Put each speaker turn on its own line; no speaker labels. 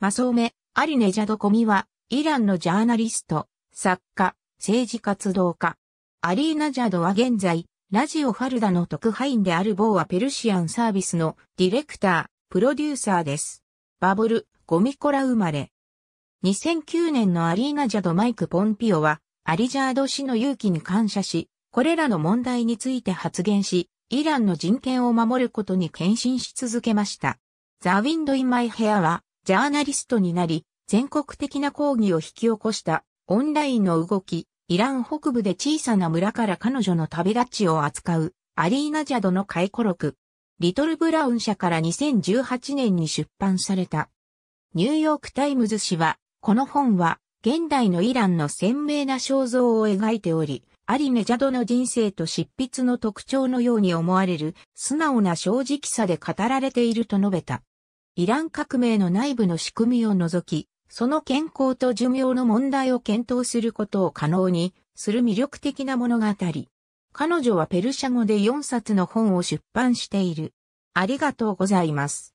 マソーメ、アリネジャドコミは、イランのジャーナリスト、作家、政治活動家。アリーナジャドは現在、ラジオファルダの特派員である某はペルシアンサービスのディレクター、プロデューサーです。バブル、ゴミコラ生まれ。2009年のアリーナジャドマイク・ポンピオは、アリジャード氏の勇気に感謝し、これらの問題について発言し、イランの人権を守ることに献身し続けました。ザ・ウィンド・イン・マイ・ヘアは、ジャーナリストになり、全国的な抗議を引き起こしたオンラインの動き、イラン北部で小さな村から彼女の旅立ちを扱うアリーナジャドの回顧録。リトルブラウン社から2018年に出版された。ニューヨークタイムズ紙は、この本は現代のイランの鮮明な肖像を描いており、アリネジャドの人生と執筆の特徴のように思われる素直な正直さで語られていると述べた。イラン革命の内部の仕組みを除き、その健康と寿命の問題を検討することを可能にする魅力的な物語。彼女はペルシャ語で4冊の本を出版している。ありがとうございます。